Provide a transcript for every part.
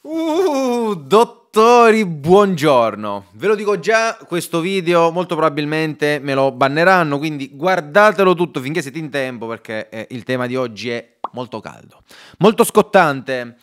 Uh, dottori, buongiorno. Ve lo dico già, questo video molto probabilmente me lo banneranno, quindi guardatelo tutto finché siete in tempo perché eh, il tema di oggi è molto caldo, molto scottante.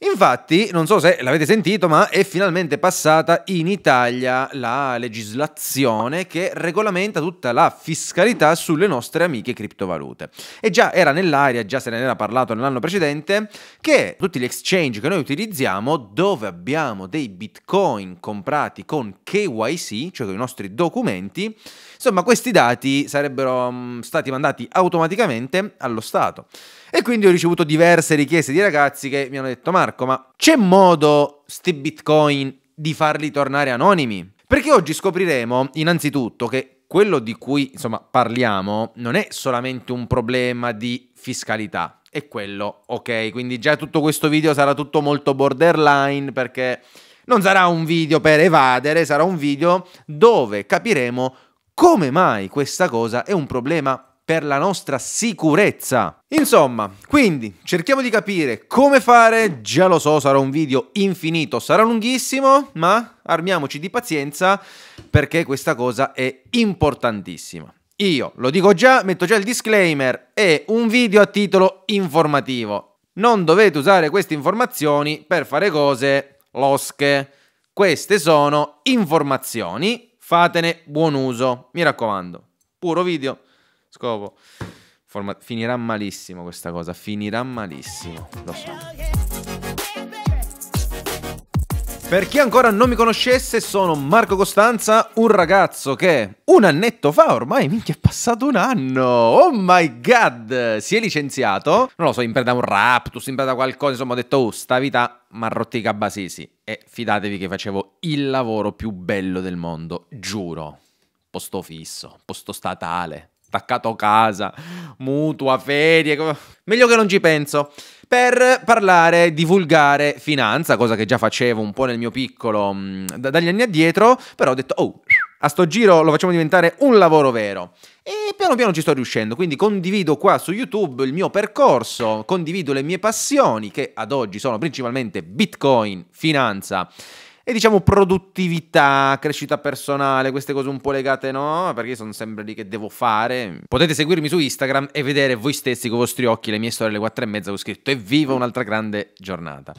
Infatti, non so se l'avete sentito, ma è finalmente passata in Italia la legislazione che regolamenta tutta la fiscalità sulle nostre amiche criptovalute. E già era nell'aria, già se ne era parlato nell'anno precedente, che tutti gli exchange che noi utilizziamo, dove abbiamo dei bitcoin comprati con KYC, cioè con i nostri documenti, insomma questi dati sarebbero mm, stati mandati automaticamente allo Stato. E quindi ho ricevuto diverse richieste di ragazzi che mi hanno detto Marco, ma c'è modo sti bitcoin di farli tornare anonimi? Perché oggi scopriremo innanzitutto che quello di cui insomma, parliamo non è solamente un problema di fiscalità, è quello, ok? Quindi già tutto questo video sarà tutto molto borderline perché non sarà un video per evadere, sarà un video dove capiremo come mai questa cosa è un problema per la nostra sicurezza. Insomma, quindi cerchiamo di capire come fare, già lo so sarà un video infinito, sarà lunghissimo, ma armiamoci di pazienza perché questa cosa è importantissima. Io lo dico già, metto già il disclaimer, è un video a titolo informativo. Non dovete usare queste informazioni per fare cose losche. Queste sono informazioni, fatene buon uso, mi raccomando. Puro video scopo. Forma... finirà malissimo questa cosa, finirà malissimo, lo so. Per chi ancora non mi conoscesse, sono Marco Costanza, un ragazzo che un annetto fa ormai, minchia, è passato un anno. Oh my god! Si è licenziato, non lo so, in preda a un raptus, in preda a qualcosa, insomma, ho detto, oh, sta vita marrottica basisi. E fidatevi che facevo il lavoro più bello del mondo, giuro. Posto fisso, posto statale, Staccato casa, mutua, ferie. Meglio che non ci penso. Per parlare, divulgare finanza, cosa che già facevo un po' nel mio piccolo mh, mm, dagli anni addietro, però ho detto, oh, a sto giro lo facciamo diventare un lavoro vero. E piano piano ci sto riuscendo, quindi condivido qua su YouTube il mio percorso, condivido le mie passioni, che ad oggi sono principalmente Bitcoin, finanza e diciamo produttività, crescita personale, queste cose un po' legate no, perché sono sempre lì che devo fare. Potete seguirmi su Instagram e vedere voi stessi con i vostri occhi le mie storie alle quattro e mezza ho scritto evviva un'altra grande giornata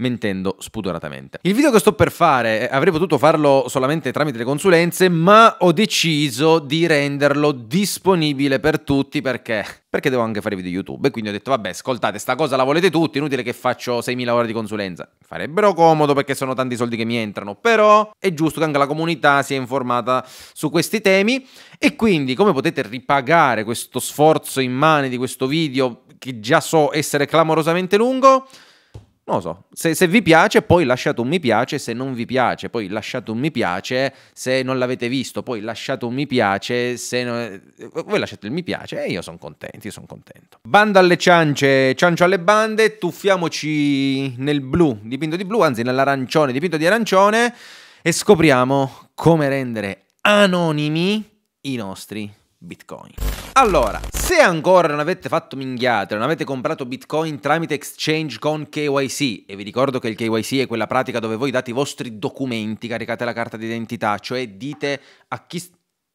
mentendo spudoratamente. Il video che sto per fare eh, avrei potuto farlo solamente tramite le consulenze, ma ho deciso di renderlo disponibile per tutti perché perché devo anche fare video YouTube. E quindi ho detto, vabbè, ascoltate, sta cosa la volete tutti, inutile che faccio 6.000 ore di consulenza. Farebbero comodo perché sono tanti soldi che mi entrano, però è giusto che anche la comunità sia informata su questi temi. E quindi come potete ripagare questo sforzo immane di questo video che già so essere clamorosamente lungo? non lo so, se, se, vi piace poi lasciate un mi piace, se non vi piace poi lasciate un mi piace se non l'avete visto, poi lasciate un mi piace se non... Eh, voi lasciate il mi piace e io sono contento, io sono contento. Bando alle ciance, ciancio alle bande, tuffiamoci nel blu, dipinto di blu, anzi nell'arancione, dipinto di arancione e scopriamo come rendere anonimi i nostri Bitcoin. Allora, se ancora non avete fatto minghiate, non avete comprato Bitcoin tramite exchange con KYC, e vi ricordo che il KYC è quella pratica dove voi date i vostri documenti, caricate la carta d'identità, cioè dite a chi...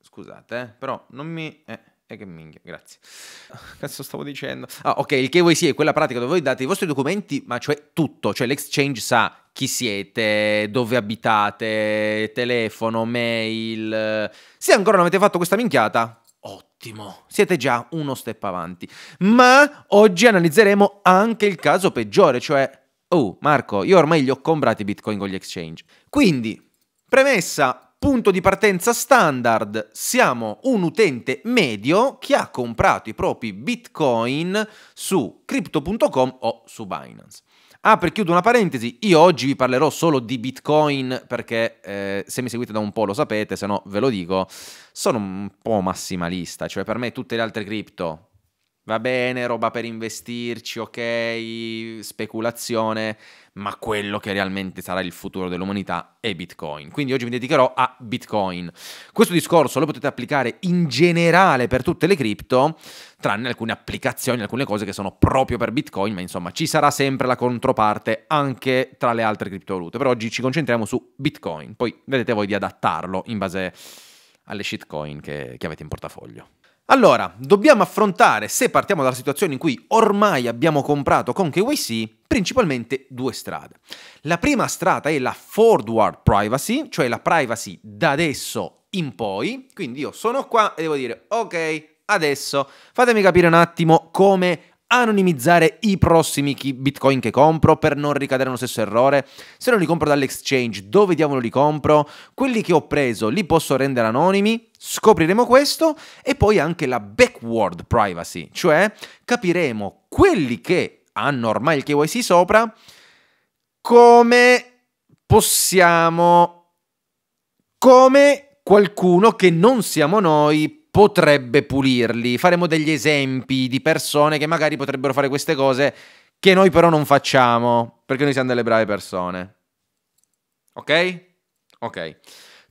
Scusate, eh, però non mi... Eh. E che minchia, grazie. Cazzo stavo dicendo? Ah, ok, il KYC è quella pratica dove voi date i vostri documenti, ma cioè tutto, cioè l'exchange sa chi siete, dove abitate, telefono, mail. Se ancora non avete fatto questa minchiata, Ottimo, siete già uno step avanti. Ma oggi analizzeremo anche il caso peggiore, cioè... Oh, Marco, io ormai gli ho comprati bitcoin con gli exchange. Quindi, premessa, punto di partenza standard, siamo un utente medio che ha comprato i propri bitcoin su crypto.com o su Binance. Ah, per chiudo una parentesi, io oggi vi parlerò solo di Bitcoin perché eh, se mi seguite da un po' lo sapete, se no ve lo dico, sono un po' massimalista, cioè per me tutte le altre cripto va bene, roba per investirci, ok, speculazione, ma quello che realmente sarà il futuro dell'umanità è Bitcoin. Quindi oggi mi dedicherò a Bitcoin. Questo discorso lo potete applicare in generale per tutte le cripto, tranne alcune applicazioni, alcune cose che sono proprio per Bitcoin, ma insomma ci sarà sempre la controparte anche tra le altre criptovalute. Però oggi ci concentriamo su Bitcoin, poi vedete voi di adattarlo in base alle shitcoin che, che avete in portafoglio. Allora, dobbiamo affrontare, se partiamo dalla situazione in cui ormai abbiamo comprato con KYC, principalmente due strade. La prima strada è la forward privacy, cioè la privacy da adesso in poi, quindi io sono qua e devo dire ok, adesso fatemi capire un attimo come anonimizzare i prossimi bitcoin che compro per non ricadere nello stesso errore? Se non li compro dall'exchange, dove diavolo li compro? Quelli che ho preso li posso rendere anonimi? Scopriremo questo e poi anche la backward privacy, cioè capiremo quelli che hanno ormai il KYC sopra come possiamo come qualcuno che non siamo noi potrebbe pulirli. Faremo degli esempi di persone che magari potrebbero fare queste cose che noi però non facciamo, perché noi siamo delle brave persone. Ok? Ok.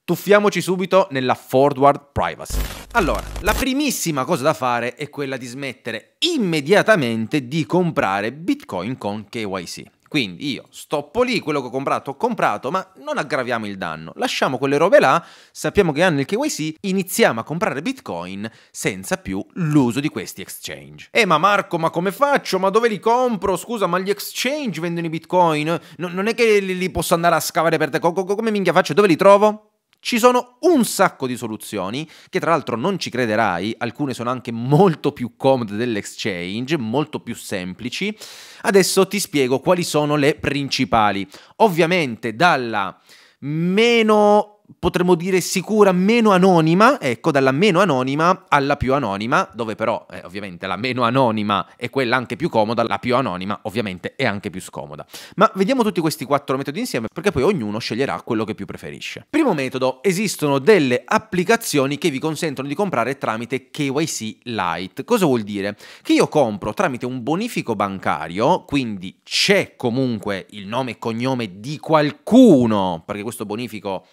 Tuffiamoci subito nella forward privacy. Allora, la primissima cosa da fare è quella di smettere immediatamente di comprare Bitcoin con KYC. Quindi io stoppo lì, quello che ho comprato ho comprato, ma non aggraviamo il danno. Lasciamo quelle robe là, sappiamo che hanno il KYC, iniziamo a comprare Bitcoin senza più l'uso di questi exchange. Eh ma Marco, ma come faccio? Ma dove li compro? Scusa, ma gli exchange vendono i Bitcoin? No, non è che li, li posso andare a scavare per te, come minchia faccio? Dove li trovo? Ci sono un sacco di soluzioni, che tra l'altro non ci crederai, alcune sono anche molto più comode dell'exchange, molto più semplici. Adesso ti spiego quali sono le principali. Ovviamente dalla meno potremmo dire sicura meno anonima, ecco, dalla meno anonima alla più anonima, dove però eh, ovviamente la meno anonima è quella anche più comoda, la più anonima ovviamente è anche più scomoda. Ma vediamo tutti questi quattro metodi insieme perché poi ognuno sceglierà quello che più preferisce. Primo metodo, esistono delle applicazioni che vi consentono di comprare tramite KYC Lite. Cosa vuol dire? Che io compro tramite un bonifico bancario, quindi c'è comunque il nome e cognome di qualcuno, perché questo bonifico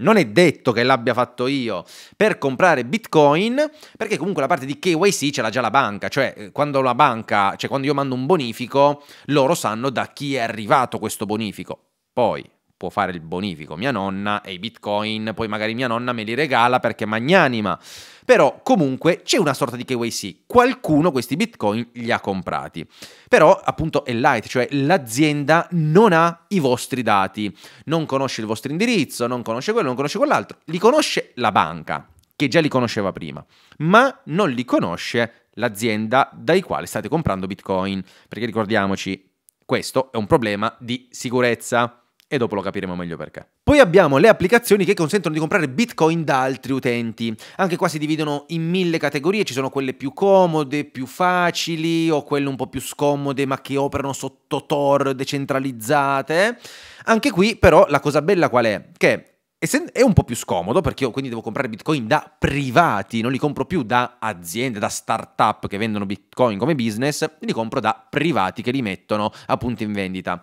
non è detto che l'abbia fatto io per comprare bitcoin, perché comunque la parte di KYC ce l'ha già la banca, cioè eh, quando la banca, cioè quando io mando un bonifico, loro sanno da chi è arrivato questo bonifico. Poi può fare il bonifico mia nonna e i bitcoin poi magari mia nonna me li regala perché magnanima. Però comunque c'è una sorta di KYC, qualcuno questi bitcoin li ha comprati. Però appunto è light, cioè l'azienda non ha i vostri dati, non conosce il vostro indirizzo, non conosce quello, non conosce quell'altro, li conosce la banca che già li conosceva prima, ma non li conosce l'azienda dai quali state comprando bitcoin, perché ricordiamoci, questo è un problema di sicurezza e dopo lo capiremo meglio perché. Poi abbiamo le applicazioni che consentono di comprare bitcoin da altri utenti. Anche qua si dividono in mille categorie, ci sono quelle più comode, più facili o quelle un po' più scomode ma che operano sotto Tor decentralizzate. Anche qui però la cosa bella qual è? Che è un po' più scomodo perché io quindi devo comprare bitcoin da privati, non li compro più da aziende, da startup che vendono bitcoin come business, li compro da privati che li mettono appunto in vendita.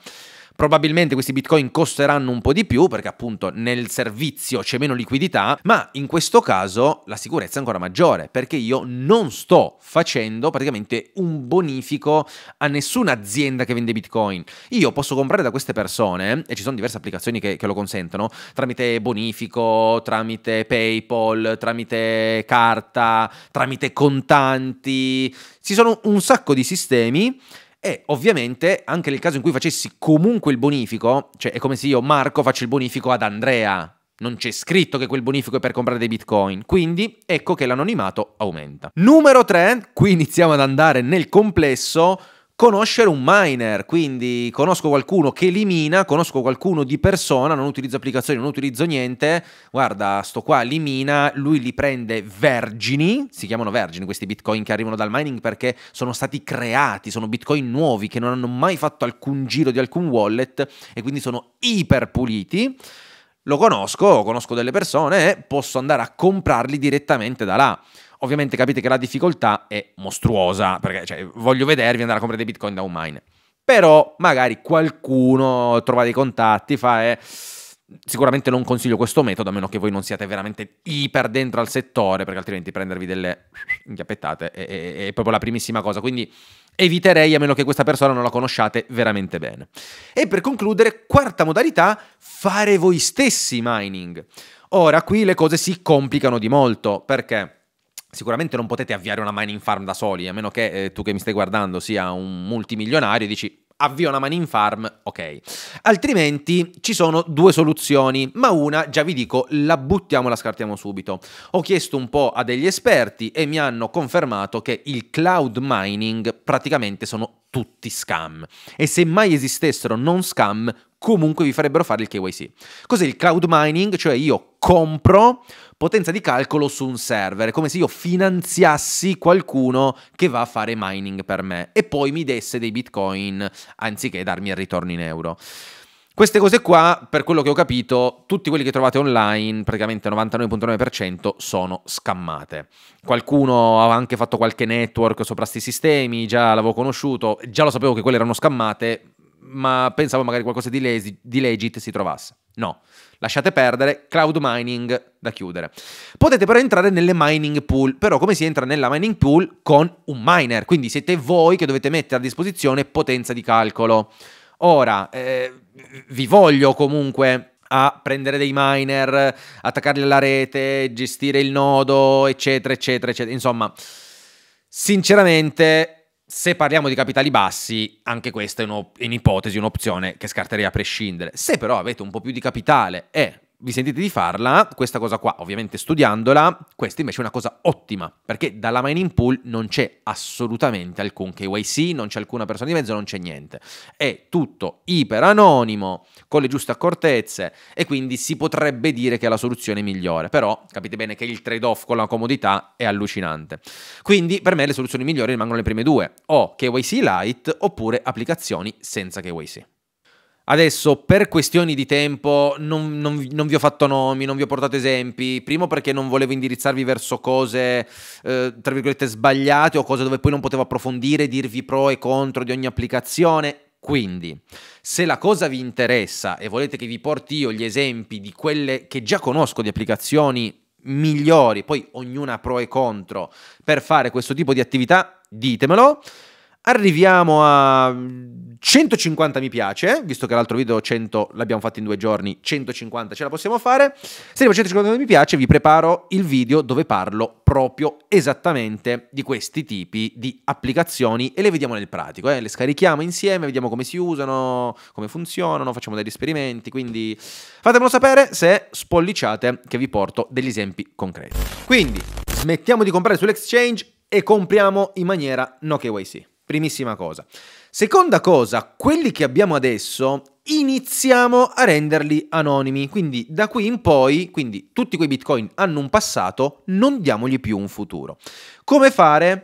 Probabilmente questi bitcoin costeranno un po' di più perché appunto nel servizio c'è meno liquidità, ma in questo caso la sicurezza è ancora maggiore perché io non sto facendo praticamente un bonifico a nessuna azienda che vende bitcoin. Io posso comprare da queste persone, e ci sono diverse applicazioni che, che lo consentono, tramite bonifico, tramite PayPal, tramite carta, tramite contanti, ci sono un sacco di sistemi e ovviamente anche nel caso in cui facessi comunque il bonifico, cioè è come se io Marco faccio il bonifico ad Andrea, non c'è scritto che quel bonifico è per comprare dei bitcoin, quindi ecco che l'anonimato aumenta. Numero 3, qui iniziamo ad andare nel complesso, conoscere un miner, quindi conosco qualcuno che li mina, conosco qualcuno di persona, non utilizzo applicazioni, non utilizzo niente, guarda, sto qua li mina, lui li prende vergini, si chiamano vergini questi bitcoin che arrivano dal mining perché sono stati creati, sono bitcoin nuovi che non hanno mai fatto alcun giro di alcun wallet e quindi sono iper puliti. Lo conosco, conosco delle persone e posso andare a comprarli direttamente da là ovviamente capite che la difficoltà è mostruosa, perché cioè, voglio vedervi andare a comprare dei bitcoin da un mine. Però magari qualcuno trova dei contatti, fa... Eh, Sicuramente non consiglio questo metodo a meno che voi non siate veramente iper dentro al settore, perché altrimenti prendervi delle inchiappettate è, è, è, proprio la primissima cosa. Quindi eviterei a meno che questa persona non la conosciate veramente bene. E per concludere, quarta modalità, fare voi stessi mining. Ora qui le cose si complicano di molto perché Sicuramente non potete avviare una mining farm da soli, a meno che eh, tu che mi stai guardando sia un multimilionario e dici avvio una mining farm, ok. Altrimenti ci sono due soluzioni, ma una, già vi dico, la buttiamo, la scartiamo subito. Ho chiesto un po' a degli esperti e mi hanno confermato che il cloud mining praticamente sono tutti scam. E se mai esistessero non scam, comunque vi farebbero fare il KYC. Cos'è il cloud mining? Cioè io compro potenza di calcolo su un server, come se io finanziassi qualcuno che va a fare mining per me e poi mi desse dei bitcoin anziché darmi il ritorno in euro. Queste cose qua, per quello che ho capito, tutti quelli che trovate online, praticamente 99.9% sono scammate. Qualcuno ha anche fatto qualche network sopra questi sistemi, già l'avevo conosciuto, già lo sapevo che quelle erano scammate, ma pensavo magari qualcosa di, lesi, di legit si trovasse. No, lasciate perdere, cloud mining da chiudere. Potete però entrare nelle mining pool, però come si entra nella mining pool? Con un miner, quindi siete voi che dovete mettere a disposizione potenza di calcolo. Ora, eh, vi voglio comunque a prendere dei miner, attaccarli alla rete, gestire il nodo, eccetera, eccetera, eccetera. Insomma, sinceramente se parliamo di capitali bassi, anche questa è un'ipotesi, un'opzione che scarterei a prescindere. Se però avete un po' più di capitale e eh, vi sentite di farla, questa cosa qua ovviamente studiandola, questa invece è una cosa ottima, perché dalla mining pool non c'è assolutamente alcun KYC, non c'è alcuna persona di mezzo, non c'è niente. È tutto iper anonimo, con le giuste accortezze e quindi si potrebbe dire che è la soluzione migliore, però capite bene che il trade-off con la comodità è allucinante. Quindi per me le soluzioni migliori rimangono le prime due, o KYC Lite oppure applicazioni senza KYC. Adesso, per questioni di tempo, non, non, non, vi ho fatto nomi, non vi ho portato esempi. Primo perché non volevo indirizzarvi verso cose, eh, tra virgolette, sbagliate o cose dove poi non potevo approfondire, dirvi pro e contro di ogni applicazione. Quindi, se la cosa vi interessa e volete che vi porti io gli esempi di quelle che già conosco di applicazioni migliori, poi ognuna pro e contro, per fare questo tipo di attività, ditemelo. Arriviamo a 150 mi piace, visto che l'altro video 100 l'abbiamo fatto in due giorni, 150 ce la possiamo fare. Se arrivo a 150 mi piace vi preparo il video dove parlo proprio esattamente di questi tipi di applicazioni e le vediamo nel pratico, eh? le scarichiamo insieme, vediamo come si usano, come funzionano, facciamo degli esperimenti, quindi fatemelo sapere se spolliciate che vi porto degli esempi concreti. Quindi smettiamo di comprare sull'exchange e compriamo in maniera no KYC. Primissima cosa. Seconda cosa, quelli che abbiamo adesso iniziamo a renderli anonimi, quindi da qui in poi, quindi tutti quei bitcoin hanno un passato, non diamogli più un futuro. Come fare?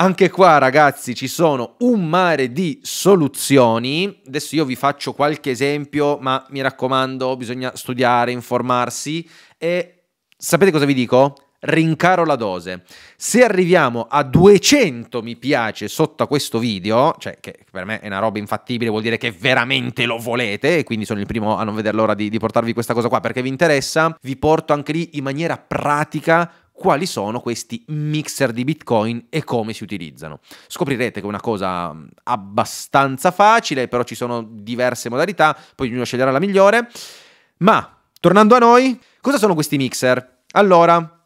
Anche qua ragazzi ci sono un mare di soluzioni, adesso io vi faccio qualche esempio, ma mi raccomando bisogna studiare, informarsi e sapete cosa vi dico? rincaro la dose. Se arriviamo a 200 mi piace sotto a questo video, cioè che per me è una roba infattibile, vuol dire che veramente lo volete e quindi sono il primo a non vedere l'ora di, di portarvi questa cosa qua perché vi interessa, vi porto anche lì in maniera pratica quali sono questi mixer di Bitcoin e come si utilizzano. Scoprirete che è una cosa abbastanza facile, però ci sono diverse modalità, poi ognuno sceglierà la migliore. Ma, tornando a noi, cosa sono questi mixer? Allora,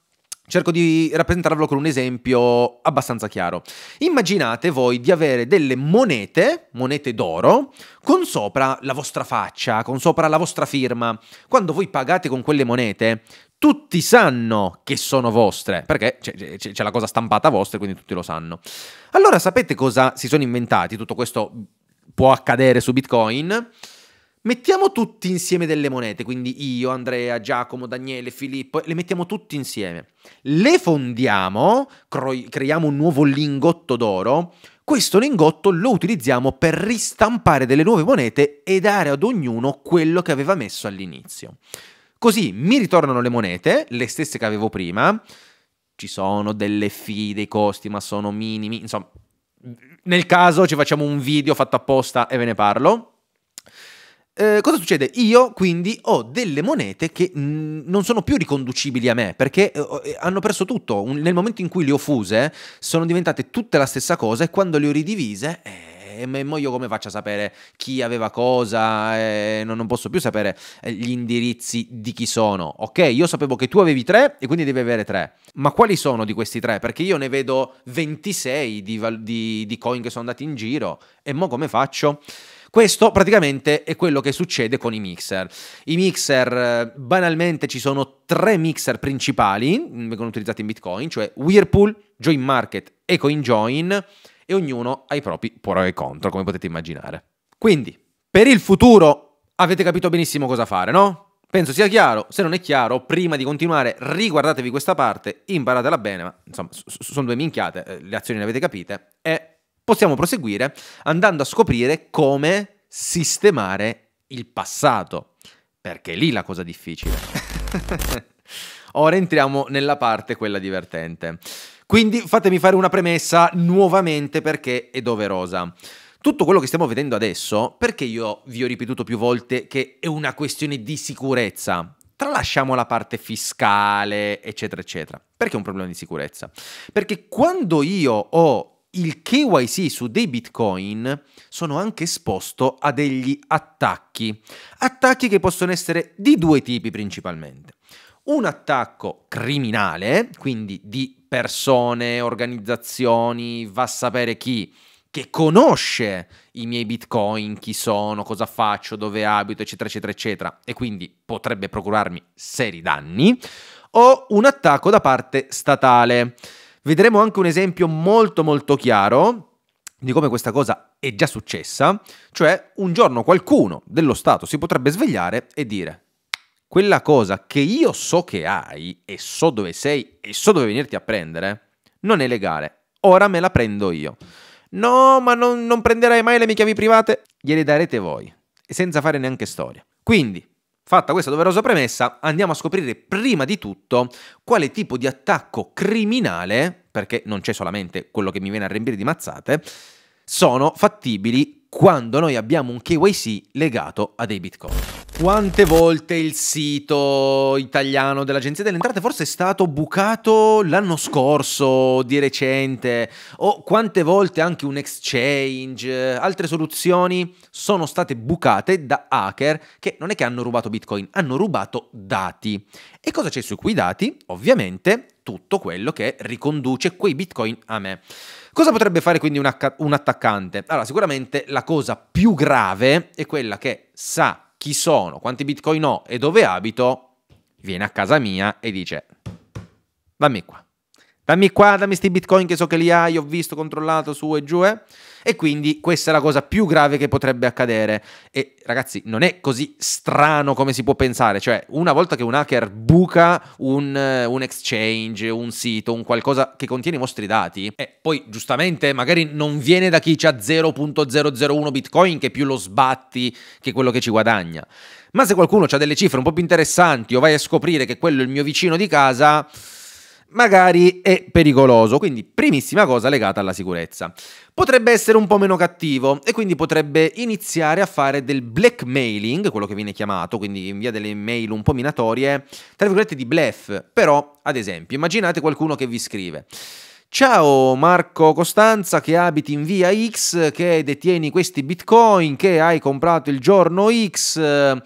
Cerco di rappresentarvelo con un esempio abbastanza chiaro. Immaginate voi di avere delle monete, monete d'oro, con sopra la vostra faccia, con sopra la vostra firma. Quando voi pagate con quelle monete, tutti sanno che sono vostre, perché c'è, la cosa stampata vostra, quindi tutti lo sanno. Allora sapete cosa si sono inventati? Tutto questo può accadere su Bitcoin. Mettiamo tutti insieme delle monete, quindi io, Andrea, Giacomo, Daniele, Filippo, le mettiamo tutti insieme. Le fondiamo, creiamo un nuovo lingotto d'oro. Questo lingotto lo utilizziamo per ristampare delle nuove monete e dare ad ognuno quello che aveva messo all'inizio. Così mi ritornano le monete, le stesse che avevo prima. Ci sono delle fee, dei costi, ma sono minimi. Insomma, nel caso ci facciamo un video fatto apposta e ve ne parlo eh, cosa succede? Io quindi ho delle monete che mh, mm, non sono più riconducibili a me perché eh, eh, hanno perso tutto. Un, nel momento in cui le ho fuse sono diventate tutte la stessa cosa e quando le ho ridivise... Eh, e mo io come faccio a sapere chi aveva cosa, eh, non, posso più sapere eh, gli indirizzi di chi sono. Ok, io sapevo che tu avevi tre e quindi devi avere tre. Ma quali sono di questi tre? Perché io ne vedo 26 di, di, di coin che sono andati in giro e mo come faccio? Questo praticamente è quello che succede con i mixer. I mixer, eh, banalmente ci sono tre mixer principali, mm, vengono utilizzati in Bitcoin, cioè Whirlpool, Join Market e CoinJoin, e ognuno ha i propri pro e contro, come potete immaginare. Quindi, per il futuro avete capito benissimo cosa fare, no? Penso sia chiaro, se non è chiaro, prima di continuare riguardatevi questa parte, imparatela bene, ma insomma sono due minchiate, eh, le azioni le avete capite, e possiamo proseguire andando a scoprire come sistemare il passato, perché è lì la cosa difficile. Ora entriamo nella parte quella divertente. Quindi fatemi fare una premessa nuovamente perché è doverosa. Tutto quello che stiamo vedendo adesso, perché io vi ho ripetuto più volte che è una questione di sicurezza, tralasciamo la parte fiscale, eccetera, eccetera. Perché è un problema di sicurezza? Perché quando io ho il KYC su dei bitcoin sono anche esposto a degli attacchi. Attacchi che possono essere di due tipi principalmente. Un attacco criminale, quindi di persone, organizzazioni, va a sapere chi, che conosce i miei bitcoin, chi sono, cosa faccio, dove abito, eccetera, eccetera, eccetera, e quindi potrebbe procurarmi seri danni, o un attacco da parte statale Vedremo anche un esempio molto molto chiaro di come questa cosa è già successa, cioè un giorno qualcuno dello Stato si potrebbe svegliare e dire quella cosa che io so che hai e so dove sei e so dove venirti a prendere, non è legale, ora me la prendo io. No, ma non, non prenderai mai le mie chiavi private, gliele darete voi, senza fare neanche storia. Quindi, Fatta questa doverosa premessa, andiamo a scoprire prima di tutto quale tipo di attacco criminale, perché non c'è solamente quello che mi viene a riempire di mazzate, sono fattibili quando noi abbiamo un KYC legato a dei bitcoin. Quante volte il sito italiano dell'Agenzia delle Entrate forse è stato bucato l'anno scorso, di recente, o quante volte anche un exchange, altre soluzioni sono state bucate da hacker che non è che hanno rubato bitcoin, hanno rubato dati. E cosa c'è su quei dati? Ovviamente tutto quello che riconduce quei bitcoin a me. Cosa potrebbe fare quindi un, acc- un attaccante? Allora, sicuramente la cosa più grave è quella che sa chi sono, quanti bitcoin ho e dove abito, viene a casa mia e dice, dammi qua. Dammi qua, dammi sti bitcoin che so che li hai, ho visto, controllato su e giù. Eh? E quindi questa è la cosa più grave che potrebbe accadere. E ragazzi, non è così strano come si può pensare. Cioè, una volta che un hacker buca un, eh, un exchange, un sito, un qualcosa che contiene i vostri dati, e eh, poi giustamente magari non viene da chi ha 0.001 bitcoin che più lo sbatti che quello che ci guadagna. Ma se qualcuno ha delle cifre un po' più interessanti o vai a scoprire che quello è il mio vicino di casa magari è pericoloso, quindi primissima cosa legata alla sicurezza. Potrebbe essere un po' meno cattivo e quindi potrebbe iniziare a fare del blackmailing, quello che viene chiamato, quindi invia delle mail un po' minatorie, tra virgolette di blef, però ad esempio immaginate qualcuno che vi scrive Ciao Marco Costanza che abiti in via X, che detieni questi bitcoin, che hai comprato il giorno X, eh,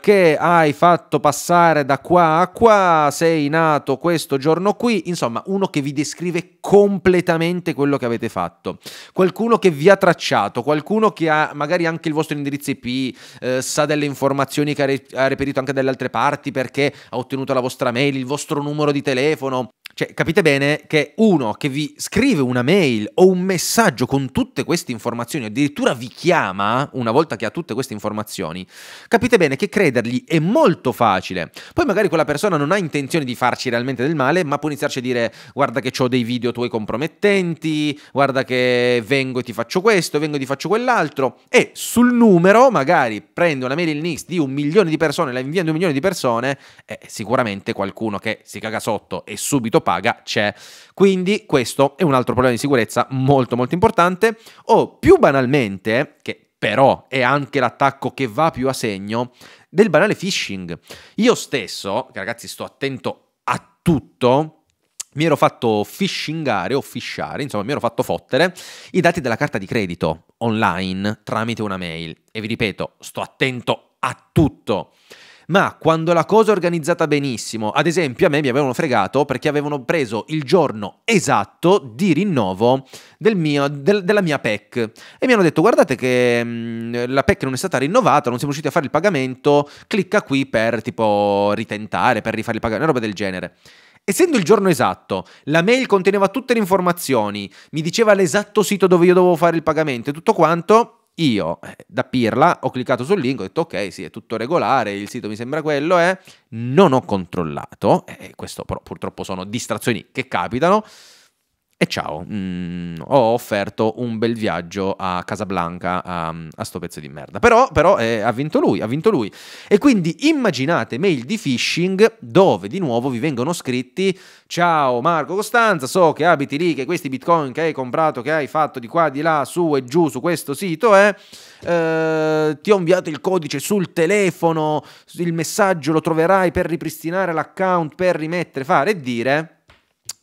che hai fatto passare da qua a qua, sei nato questo giorno qui, insomma uno che vi descrive completamente quello che avete fatto, qualcuno che vi ha tracciato, qualcuno che ha magari anche il vostro indirizzo IP, eh, sa delle informazioni che ha reperito anche dalle altre parti perché ha ottenuto la vostra mail, il vostro numero di telefono, cioè, capite bene che uno che vi scrive una mail o un messaggio con tutte queste informazioni, addirittura vi chiama una volta che ha tutte queste informazioni, capite bene che credergli è molto facile. Poi magari quella persona non ha intenzione di farci realmente del male, ma può iniziarci a dire guarda che ho dei video tuoi compromettenti, guarda che vengo e ti faccio questo, vengo e ti faccio quell'altro. E sul numero magari prendo una mail in NIS di un milione di persone, la inviando a un milione di persone, eh, sicuramente qualcuno che si caga sotto e subito paga c'è. Quindi questo è un altro problema di sicurezza molto molto importante. O più banalmente, che però è anche l'attacco che va più a segno, del banale phishing. Io stesso, ragazzi sto attento a tutto, mi ero fatto phishingare o fishare, insomma mi ero fatto fottere i dati della carta di credito online tramite una mail. E vi ripeto, sto attento a tutto ma quando la cosa è organizzata benissimo, ad esempio a me mi avevano fregato perché avevano preso il giorno esatto di rinnovo del mio, del, della mia PEC e mi hanno detto guardate che mh, mm, la PEC non è stata rinnovata, non siamo riusciti a fare il pagamento, clicca qui per tipo ritentare, per rifare il pagamento, una roba del genere. Essendo il giorno esatto, la mail conteneva tutte le informazioni, mi diceva l'esatto sito dove io dovevo fare il pagamento e tutto quanto, io eh, da pirla ho cliccato sul link, ho detto ok, sì, è tutto regolare, il sito mi sembra quello, eh. non ho controllato, e eh, questo però purtroppo sono distrazioni che capitano, e ciao, mm, ho offerto un bel viaggio a Casablanca a, a sto pezzo di merda. Però, però eh, ha vinto lui, ha vinto lui. E quindi immaginate mail di phishing dove di nuovo vi vengono scritti Ciao Marco Costanza, so che abiti lì, che questi bitcoin che hai comprato, che hai fatto di qua, di là, su e giù, su questo sito, eh, eh ti ho inviato il codice sul telefono, il messaggio lo troverai per ripristinare l'account, per rimettere, fare e dire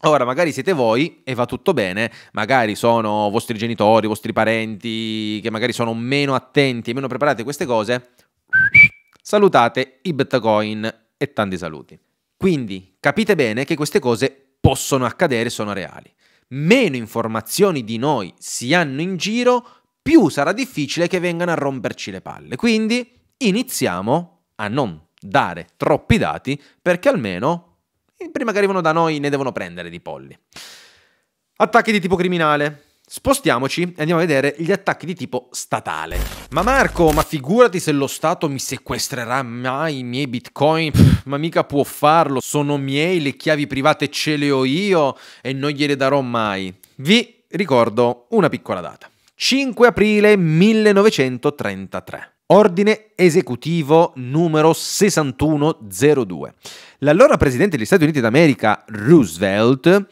Ora magari siete voi e va tutto bene, magari sono vostri genitori, vostri parenti che magari sono meno attenti e meno preparati a queste cose. Salutate i bitcoin e tanti saluti. Quindi capite bene che queste cose possono accadere, sono reali. Meno informazioni di noi si hanno in giro, più sarà difficile che vengano a romperci le palle. Quindi iniziamo a non dare troppi dati perché almeno prima che arrivano da noi ne devono prendere di polli. Attacchi di tipo criminale. Spostiamoci e andiamo a vedere gli attacchi di tipo statale. Ma Marco, ma figurati se lo Stato mi sequestrerà mai i miei bitcoin? Pff, ma mica può farlo, sono miei, le chiavi private ce le ho io e non gliele darò mai. Vi ricordo una piccola data. 5 aprile 1933. Ordine esecutivo numero 6102. L'allora presidente degli Stati Uniti d'America, Roosevelt,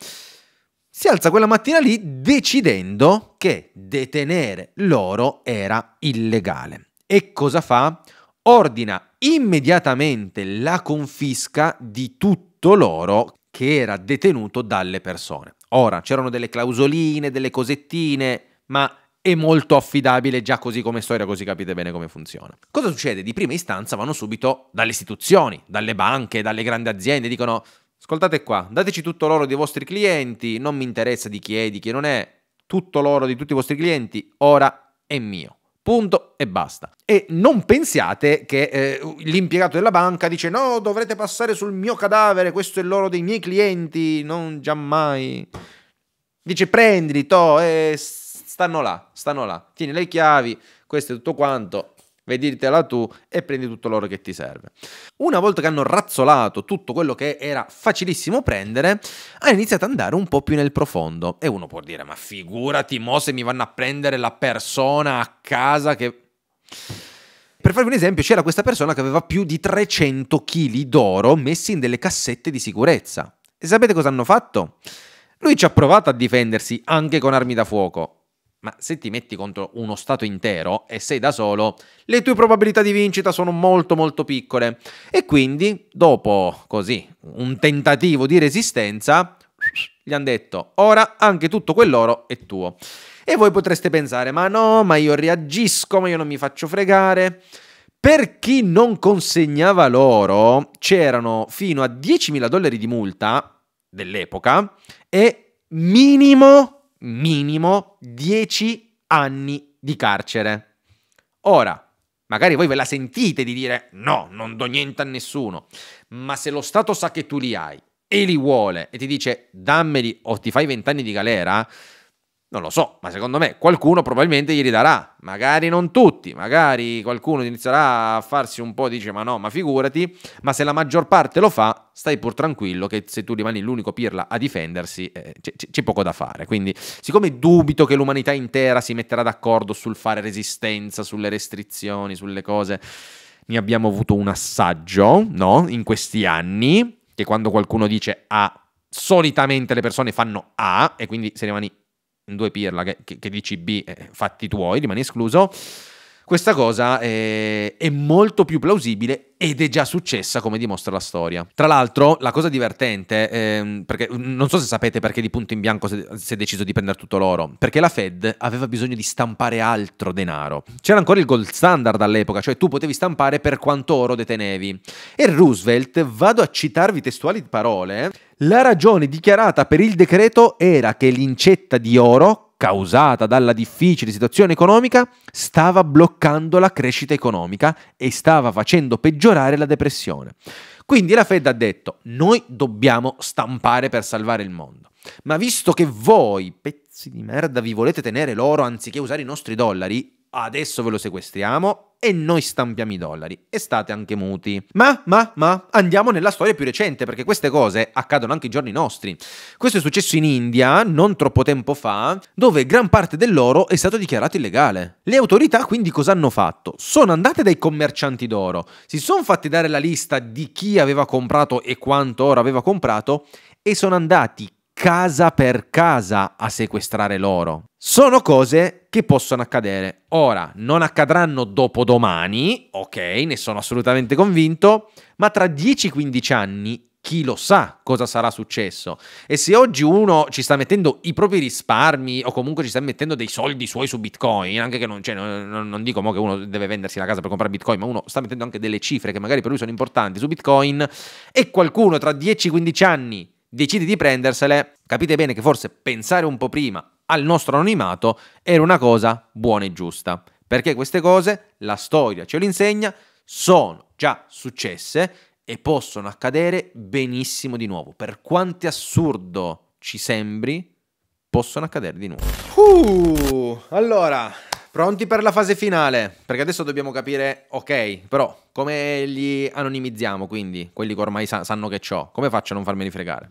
si alza quella mattina lì decidendo che detenere l'oro era illegale. E cosa fa? Ordina immediatamente la confisca di tutto l'oro che era detenuto dalle persone. Ora, c'erano delle clausoline, delle cosettine, ma è molto affidabile già così come storia, così capite bene come funziona. Cosa succede? Di prima istanza vanno subito dalle istituzioni, dalle banche, dalle grandi aziende, dicono ascoltate qua, dateci tutto l'oro dei vostri clienti, non mi interessa di chi è, di chi non è, tutto l'oro di tutti i vostri clienti ora è mio. Punto e basta. E non pensiate che eh, l'impiegato della banca dice no, dovrete passare sul mio cadavere, questo è l'oro dei miei clienti, non già mai. Dice prendili, to, e... Eh, stanno là, stanno là. Tieni le chiavi, questo è tutto quanto, veditela tu e prendi tutto l'oro che ti serve. Una volta che hanno razzolato tutto quello che era facilissimo prendere, hanno iniziato ad andare un po' più nel profondo. E uno può dire, ma figurati mo se mi vanno a prendere la persona a casa che... Per farvi un esempio, c'era questa persona che aveva più di 300 kg d'oro messi in delle cassette di sicurezza. E sapete cosa hanno fatto? Lui ci ha provato a difendersi anche con armi da fuoco, ma se ti metti contro uno Stato intero e sei da solo, le tue probabilità di vincita sono molto molto piccole. E quindi, dopo così un tentativo di resistenza, gli hanno detto, ora anche tutto quell'oro è tuo. E voi potreste pensare, ma no, ma io reagisco, ma io non mi faccio fregare. Per chi non consegnava l'oro c'erano fino a 10.000 dollari di multa dell'epoca e minimo minimo 10 anni di carcere. Ora, magari voi ve la sentite di dire no, non do niente a nessuno, ma se lo Stato sa che tu li hai e li vuole e ti dice dammeli o ti fai 20 anni di galera, non lo so, ma secondo me qualcuno probabilmente glieli darà, magari non tutti, magari qualcuno inizierà a farsi un po', dice ma no, ma figurati, ma se la maggior parte lo fa, stai pur tranquillo che se tu rimani l'unico pirla a difendersi eh, c'è, c'è poco da fare. Quindi siccome dubito che l'umanità intera si metterà d'accordo sul fare resistenza, sulle restrizioni, sulle cose, ne abbiamo avuto un assaggio, no? In questi anni, che quando qualcuno dice A, solitamente le persone fanno A e quindi se rimani due pirla che, che, che dici B, eh, fatti tuoi, rimani escluso. Questa cosa è, eh, è, molto più plausibile ed è già successa come dimostra la storia. Tra l'altro, la cosa divertente, ehm, perché mm, non so se sapete perché di punto in bianco si è deciso di prendere tutto l'oro, perché la Fed aveva bisogno di stampare altro denaro. C'era ancora il gold standard all'epoca, cioè tu potevi stampare per quanto oro detenevi. E Roosevelt, vado a citarvi testuali parole, la ragione dichiarata per il decreto era che l'incetta di oro, causata dalla difficile situazione economica, stava bloccando la crescita economica e stava facendo peggiorare la depressione. Quindi la Fed ha detto, noi dobbiamo stampare per salvare il mondo. Ma visto che voi, pezzi di merda, vi volete tenere l'oro anziché usare i nostri dollari, adesso ve lo sequestriamo e noi stampiamo i dollari e state anche muti. Ma, ma, ma, andiamo nella storia più recente perché queste cose accadono anche i giorni nostri. Questo è successo in India non troppo tempo fa, dove gran parte dell'oro è stato dichiarato illegale. Le autorità quindi cosa hanno fatto? Sono andate dai commercianti d'oro, si sono fatti dare la lista di chi aveva comprato e quanto oro aveva comprato e sono andati casa per casa a sequestrare l'oro. Sono cose che possono accadere. Ora, non accadranno dopodomani, ok, ne sono assolutamente convinto, ma tra 10-15 anni chi lo sa cosa sarà successo. E se oggi uno ci sta mettendo i propri risparmi o comunque ci sta mettendo dei soldi suoi su Bitcoin, anche che non, cioè, non, non dico che uno deve vendersi la casa per comprare Bitcoin, ma uno sta mettendo anche delle cifre che magari per lui sono importanti su Bitcoin e qualcuno tra 10-15 anni decide di prendersele, capite bene che forse pensare un po' prima al nostro anonimato era una cosa buona e giusta, perché queste cose, la storia ce lo insegna, sono già successe e possono accadere benissimo di nuovo. Per quanto assurdo ci sembri, possono accadere di nuovo. Uh, allora, Pronti per la fase finale? Perché adesso dobbiamo capire, ok, però come li anonimizziamo, quindi quelli che ormai sa sanno che ho, come faccio a non farmeli fregare?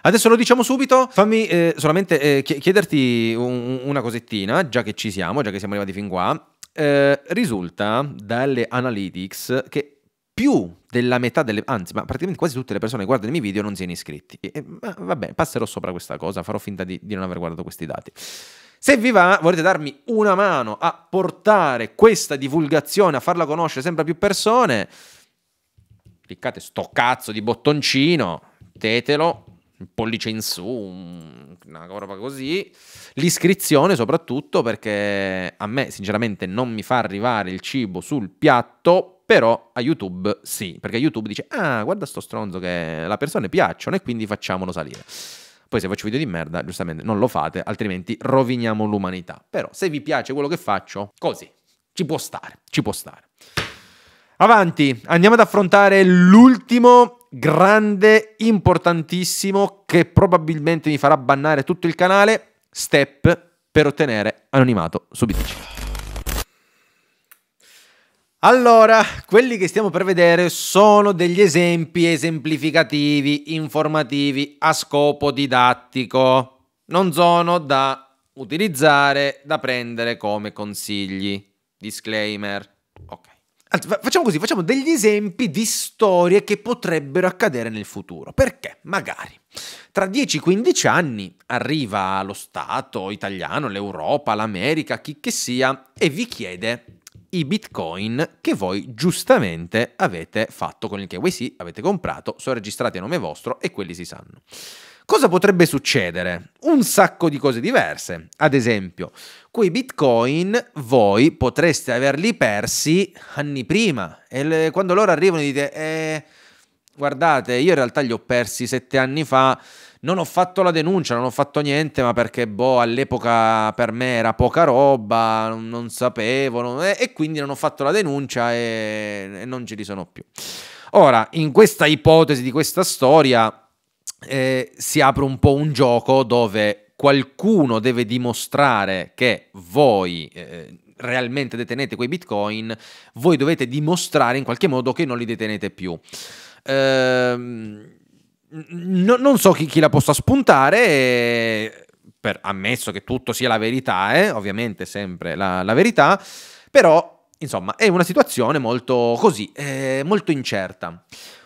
Adesso lo diciamo subito, fammi eh, solamente eh, chiederti un una cosettina, già che ci siamo, già che siamo arrivati fin qua. Eh, risulta dalle analytics che più della metà delle, anzi, ma praticamente quasi tutte le persone che guardano i miei video non siano iscritti. E, ma vabbè, passerò sopra questa cosa, farò finta di, di non aver guardato questi dati. Se vi va, volete darmi una mano a portare questa divulgazione, a farla conoscere sempre a più persone, cliccate sto cazzo di bottoncino, tetelo, un pollice in su, una roba così, l'iscrizione soprattutto perché a me sinceramente non mi fa arrivare il cibo sul piatto, però a YouTube sì, perché YouTube dice ah guarda sto stronzo che la persona piacciono e quindi facciamolo salire. Poi se faccio video di merda, giustamente non lo fate, altrimenti roviniamo l'umanità. Però se vi piace quello che faccio, così, ci può stare, ci può stare. Avanti, andiamo ad affrontare l'ultimo grande, importantissimo, che probabilmente mi farà bannare tutto il canale, step per ottenere anonimato su BTC. Allora, quelli che stiamo per vedere sono degli esempi esemplificativi, informativi, a scopo didattico. Non sono da utilizzare, da prendere come consigli. Disclaimer. Ok. Facciamo così, facciamo degli esempi di storie che potrebbero accadere nel futuro. Perché? Magari. Tra 10-15 anni arriva lo Stato italiano, l'Europa, l'America, chi che sia, e vi chiede i bitcoin che voi giustamente avete fatto con il KYC, avete comprato, sono registrati a nome vostro e quelli si sanno. Cosa potrebbe succedere? Un sacco di cose diverse. Ad esempio, quei bitcoin voi potreste averli persi anni prima e le, quando loro arrivano dite eh, guardate, io in realtà li ho persi sette anni fa non ho fatto la denuncia, non ho fatto niente, ma perché boh, all'epoca per me era poca roba, non, non sapevo, non, eh, e quindi non ho fatto la denuncia e, e non ci sono più. Ora, in questa ipotesi di questa storia eh, si apre un po' un gioco dove qualcuno deve dimostrare che voi... Eh, realmente detenete quei bitcoin, voi dovete dimostrare in qualche modo che non li detenete più. Ehm no, non so chi, chi, la possa spuntare. E... Per, ammesso che tutto sia la verità, eh, ovviamente sempre la, la, verità, però insomma è una situazione molto così, eh, molto incerta.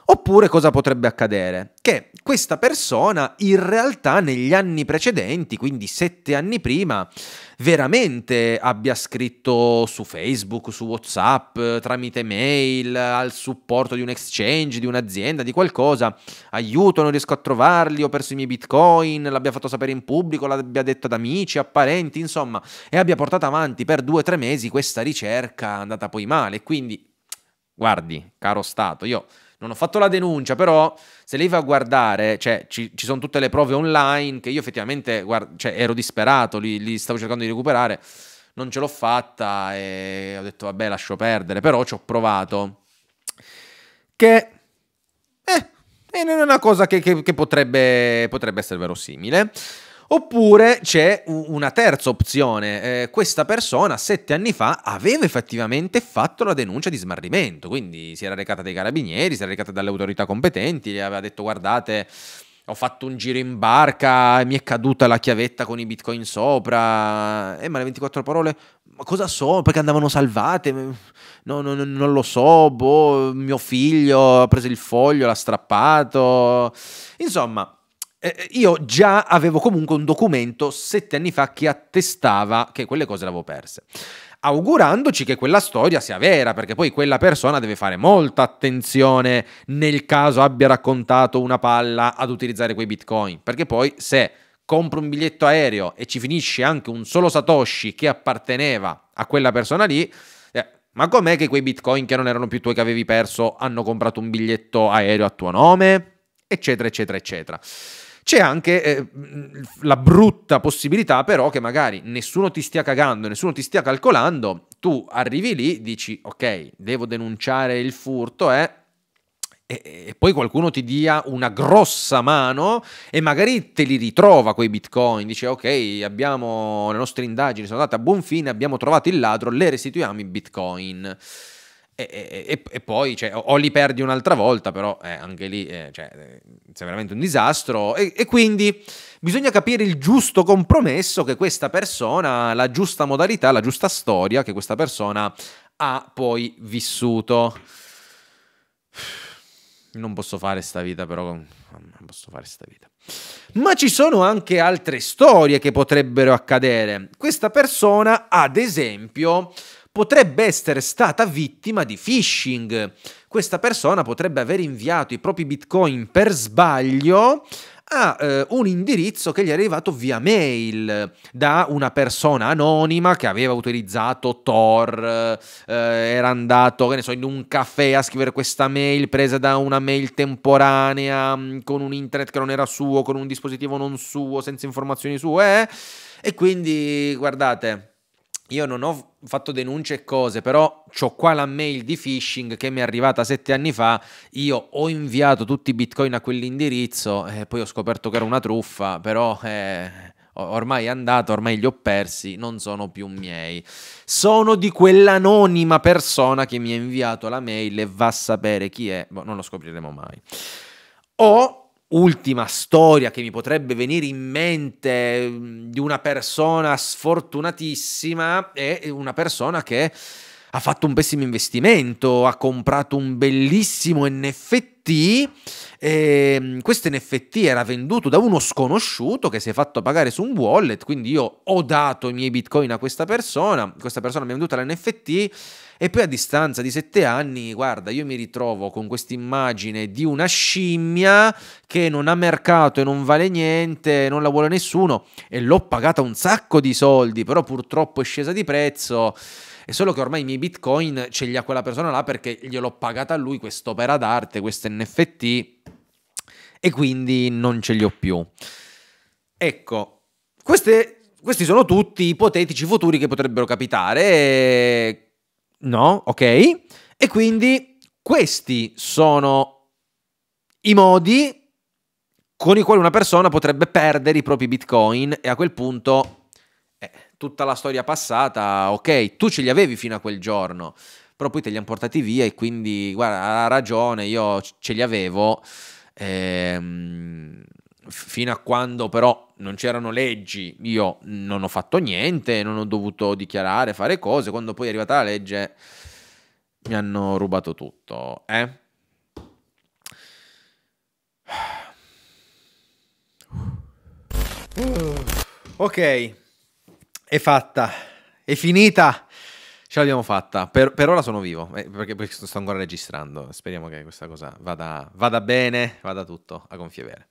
Oppure cosa potrebbe accadere? Che questa persona in realtà negli anni precedenti, quindi sette anni prima, veramente abbia scritto su Facebook, su WhatsApp, tramite mail, al supporto di un exchange, di un'azienda, di qualcosa, aiuto, non riesco a trovarli, ho perso i miei bitcoin, l'abbia fatto sapere in pubblico, l'abbia detto ad amici, a parenti, insomma, e abbia portato avanti per due o tre mesi questa ricerca andata poi male. Quindi, guardi, caro Stato, io non ho fatto la denuncia, però se lei va a guardare, cioè ci, ci sono tutte le prove online che io effettivamente guard- cioè, ero disperato, li, li stavo cercando di recuperare, non ce l'ho fatta e ho detto vabbè lascio perdere, però ci ho provato. Che eh, è una cosa che, che, che potrebbe, potrebbe essere verosimile. Oppure c'è una terza opzione, eh, questa persona sette anni fa aveva effettivamente fatto la denuncia di smarrimento, quindi si era recata dai carabinieri, si era recata dalle autorità competenti, gli aveva detto guardate ho fatto un giro in barca, mi è caduta la chiavetta con i bitcoin sopra, eh, ma le 24 parole, ma cosa so, perché andavano salvate, no, no, no, non lo so, boh, mio figlio ha preso il foglio, l'ha strappato, insomma... Eh, eh, io già avevo comunque un documento sette anni fa che attestava che quelle cose le avevo perse augurandoci che quella storia sia vera, perché poi quella persona deve fare molta attenzione nel caso abbia raccontato una palla ad utilizzare quei bitcoin, perché poi se compro un biglietto aereo e ci finisce anche un solo Satoshi che apparteneva a quella persona lì, eh, ma com'è che quei bitcoin che non erano più tuoi che avevi perso hanno comprato un biglietto aereo a tuo nome? Eccetera, eccetera, eccetera. C'è anche eh, la brutta possibilità però che magari nessuno ti stia cagando, nessuno ti stia calcolando, tu arrivi lì, dici ok, devo denunciare il furto, eh, e, poi qualcuno ti dia una grossa mano e magari te li ritrova quei bitcoin, dice ok abbiamo le nostre indagini sono andate a buon fine, abbiamo trovato il ladro, le restituiamo i bitcoin. E, e, e, poi cioè, o li perdi un'altra volta, però eh, anche lì eh, cioè, c'è eh, veramente un disastro. E, e, quindi bisogna capire il giusto compromesso che questa persona, la giusta modalità, la giusta storia che questa persona ha poi vissuto. Non posso fare sta vita, però. Non posso fare sta vita. Ma ci sono anche altre storie che potrebbero accadere. Questa persona, ad esempio potrebbe essere stata vittima di phishing. Questa persona potrebbe aver inviato i propri bitcoin per sbaglio a eh, un indirizzo che gli è arrivato via mail da una persona anonima che aveva utilizzato Tor, eh, era andato so, in un caffè a scrivere questa mail presa da una mail temporanea mm, con un internet che non era suo, con un dispositivo non suo, senza informazioni sue. Eh? E quindi, guardate, io non ho fatto denunce e cose, però ho qua la mail di phishing che mi è arrivata sette anni fa, io ho inviato tutti i bitcoin a quell'indirizzo, e eh, poi ho scoperto che era una truffa, però eh, ormai è andato, ormai li ho persi, non sono più miei. Sono di quell'anonima persona che mi ha inviato la mail e va a sapere chi è, boh, non lo scopriremo mai. O ultima storia che mi potrebbe venire in mente mm, di una persona sfortunatissima è una persona che ha fatto un pessimo investimento, ha comprato un bellissimo NFT e ehm, questo NFT era venduto da uno sconosciuto che si è fatto pagare su un wallet, quindi io ho dato i miei bitcoin a questa persona, questa persona mi ha venduto l'NFT e poi a distanza di sette anni, guarda, io mi ritrovo con questa immagine di una scimmia che non ha mercato e non vale niente, non la vuole nessuno e l'ho pagata un sacco di soldi, però purtroppo è scesa di prezzo è solo che ormai i miei bitcoin ce li ha quella persona là perché gliel'ho pagata a lui quest'opera d'arte, questo NFT e quindi non ce li ho più. Ecco, queste, questi sono tutti ipotetici futuri che potrebbero capitare. E... No, ok? E quindi questi sono i modi con i quali una persona potrebbe perdere i propri bitcoin e a quel punto tutta la storia passata, ok, tu ce li avevi fino a quel giorno, però poi te li hanno portati via e quindi, guarda, ha ragione, io ce li avevo, ehm, fino a quando però non c'erano leggi, io non ho fatto niente, non ho dovuto dichiarare, fare cose, quando poi è arrivata la legge mi hanno rubato tutto, eh? Ok, è fatta, è finita. Ce l'abbiamo fatta. Per, per ora sono vivo, eh, perché, perché sto ancora registrando. Speriamo che questa cosa vada, vada bene, vada tutto a gonfie vere.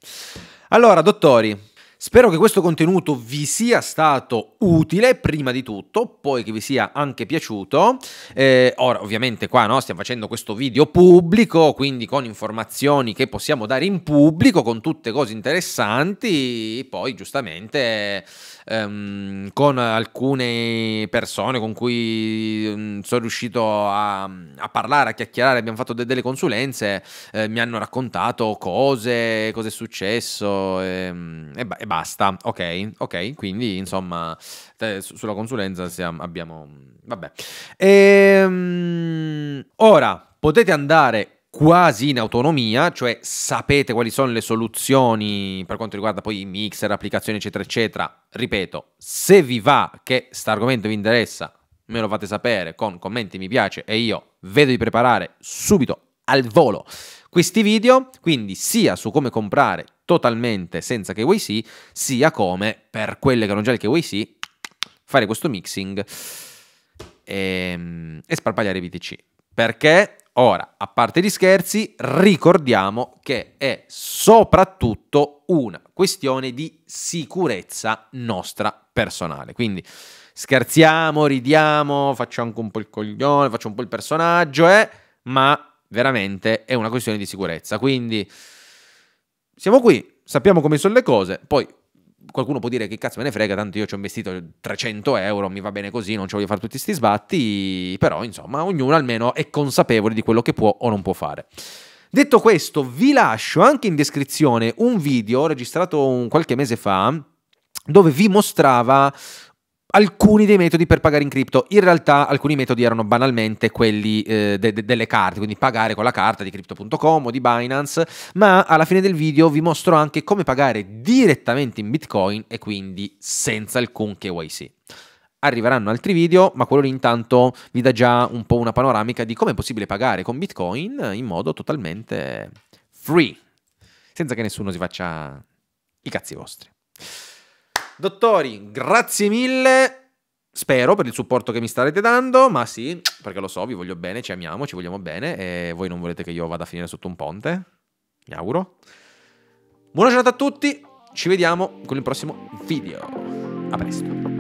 Allora, dottori, Spero che questo contenuto vi sia stato utile prima di tutto, poi che vi sia anche piaciuto. Eh, ora ovviamente qua no, stiamo facendo questo video pubblico, quindi con informazioni che possiamo dare in pubblico, con tutte cose interessanti, poi giustamente ehm, con alcune persone con cui mh, mm, sono riuscito a, a, parlare, a chiacchierare, abbiamo fatto de- delle consulenze, eh, mi hanno raccontato cose, cosa è successo ehm, e, e, e basta. Ok, ok, quindi insomma sulla consulenza siamo, abbiamo... Mm, vabbè. Ehm, ora potete andare quasi in autonomia, cioè sapete quali sono le soluzioni per quanto riguarda poi i mixer, applicazioni eccetera eccetera. Ripeto, se vi va che sta argomento vi interessa, me lo fate sapere con commenti mi piace e io vedo di preparare subito al volo questi video, quindi sia su come comprare totalmente senza KYC, sia come per quelle che hanno già il KYC fare questo mixing e, ehm, e sparpagliare i BTC. Perché ora, a parte gli scherzi, ricordiamo che è soprattutto una questione di sicurezza nostra personale. Quindi scherziamo, ridiamo, facciamo anche un po' il coglione, facciamo un po' il personaggio, eh, ma veramente è una questione di sicurezza. Quindi siamo qui, sappiamo come sono le cose, poi qualcuno può dire che cazzo me ne frega, tanto io ci ho investito 300 euro, mi va bene così, non ci voglio fare tutti questi sbatti, però insomma ognuno almeno è consapevole di quello che può o non può fare. Detto questo, vi lascio anche in descrizione un video registrato qualche mese fa dove vi mostrava alcuni dei metodi per pagare in cripto. In realtà alcuni metodi erano banalmente quelli eh, de- de- delle carte, quindi pagare con la carta di crypto.com o di Binance, ma alla fine del video vi mostro anche come pagare direttamente in Bitcoin e quindi senza alcun KYC. Arriveranno altri video, ma quello lì intanto vi dà già un po' una panoramica di come è possibile pagare con Bitcoin in modo totalmente free, senza che nessuno si faccia i cazzi vostri. Dottori, grazie mille. Spero per il supporto che mi starete dando, ma sì, perché lo so, vi voglio bene, ci amiamo, ci vogliamo bene e voi non volete che io vada a finire sotto un ponte? Mi auguro. Buona giornata a tutti, ci vediamo con il prossimo video. A presto.